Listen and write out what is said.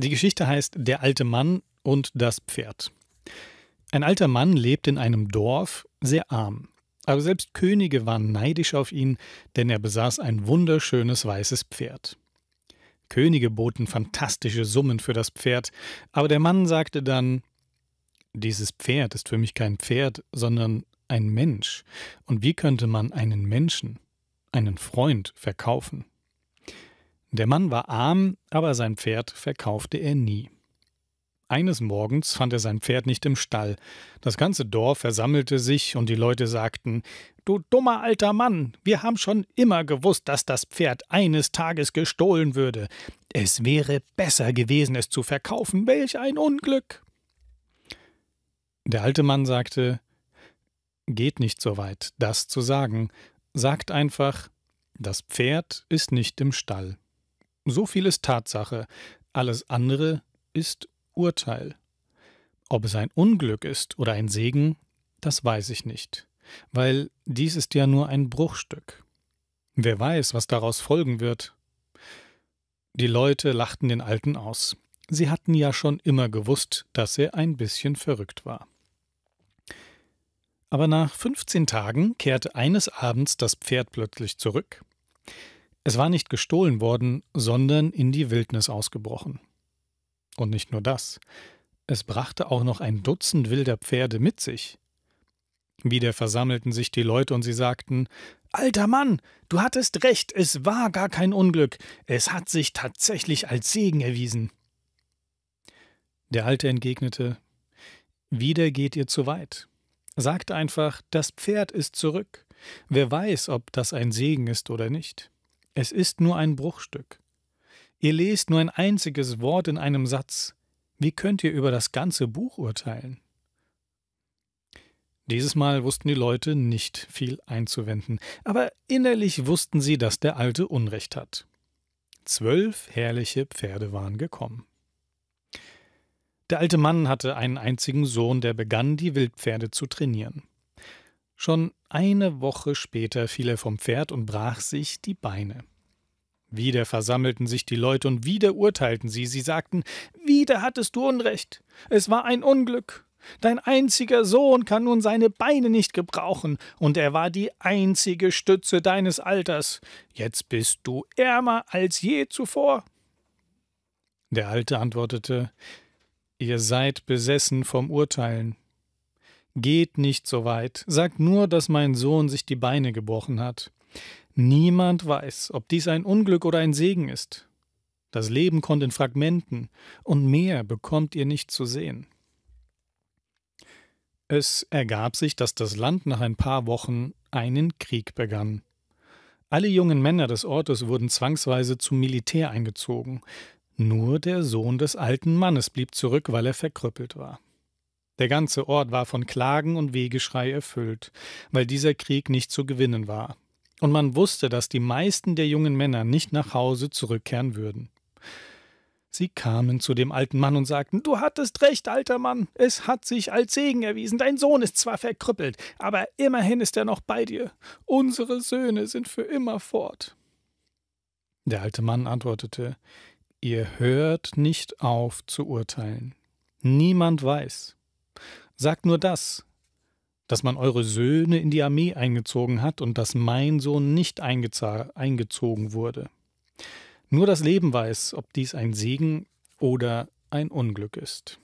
Die Geschichte heißt Der alte Mann und das Pferd. Ein alter Mann lebt in einem Dorf, sehr arm. Aber selbst Könige waren neidisch auf ihn, denn er besaß ein wunderschönes weißes Pferd. Könige boten fantastische Summen für das Pferd, aber der Mann sagte dann Dieses Pferd ist für mich kein Pferd, sondern ein Mensch, und wie könnte man einen Menschen, einen Freund verkaufen? Der Mann war arm, aber sein Pferd verkaufte er nie. Eines Morgens fand er sein Pferd nicht im Stall. Das ganze Dorf versammelte sich und die Leute sagten: Du dummer alter Mann, wir haben schon immer gewusst, dass das Pferd eines Tages gestohlen würde. Es wäre besser gewesen, es zu verkaufen. Welch ein Unglück! Der alte Mann sagte: Geht nicht so weit, das zu sagen. Sagt einfach: Das Pferd ist nicht im Stall. So viel ist Tatsache, alles andere ist Urteil. Ob es ein Unglück ist oder ein Segen, das weiß ich nicht, weil dies ist ja nur ein Bruchstück. Wer weiß, was daraus folgen wird. Die Leute lachten den Alten aus. Sie hatten ja schon immer gewusst, dass er ein bisschen verrückt war. Aber nach 15 Tagen kehrte eines Abends das Pferd plötzlich zurück. Es war nicht gestohlen worden, sondern in die Wildnis ausgebrochen. Und nicht nur das. Es brachte auch noch ein Dutzend wilder Pferde mit sich. Wieder versammelten sich die Leute und sie sagten: Alter Mann, du hattest recht, es war gar kein Unglück, es hat sich tatsächlich als Segen erwiesen. Der Alte entgegnete: Wieder geht ihr zu weit. Sagt einfach, das Pferd ist zurück. Wer weiß, ob das ein Segen ist oder nicht. Es ist nur ein Bruchstück. Ihr lest nur ein einziges Wort in einem Satz. Wie könnt ihr über das ganze Buch urteilen? Dieses Mal wussten die Leute nicht viel einzuwenden, aber innerlich wussten sie, dass der Alte Unrecht hat. Zwölf herrliche Pferde waren gekommen. Der alte Mann hatte einen einzigen Sohn, der begann, die Wildpferde zu trainieren. Schon eine Woche später fiel er vom Pferd und brach sich die Beine. Wieder versammelten sich die Leute und wieder urteilten sie. Sie sagten: Wieder hattest du Unrecht. Es war ein Unglück. Dein einziger Sohn kann nun seine Beine nicht gebrauchen, und er war die einzige Stütze deines Alters. Jetzt bist du ärmer als je zuvor. Der Alte antwortete Ihr seid besessen vom Urteilen. Geht nicht so weit, sagt nur, dass mein Sohn sich die Beine gebrochen hat. Niemand weiß, ob dies ein Unglück oder ein Segen ist. Das Leben kommt in Fragmenten, und mehr bekommt ihr nicht zu sehen. Es ergab sich, dass das Land nach ein paar Wochen einen Krieg begann. Alle jungen Männer des Ortes wurden zwangsweise zum Militär eingezogen. Nur der Sohn des alten Mannes blieb zurück, weil er verkrüppelt war. Der ganze Ort war von Klagen und Wehgeschrei erfüllt, weil dieser Krieg nicht zu gewinnen war. Und man wusste, dass die meisten der jungen Männer nicht nach Hause zurückkehren würden. Sie kamen zu dem alten Mann und sagten, Du hattest recht, alter Mann, es hat sich als Segen erwiesen, dein Sohn ist zwar verkrüppelt, aber immerhin ist er noch bei dir, unsere Söhne sind für immer fort. Der alte Mann antwortete, Ihr hört nicht auf zu urteilen. Niemand weiß, Sagt nur das, dass man eure Söhne in die Armee eingezogen hat und dass mein Sohn nicht eingezogen wurde. Nur das Leben weiß, ob dies ein Segen oder ein Unglück ist.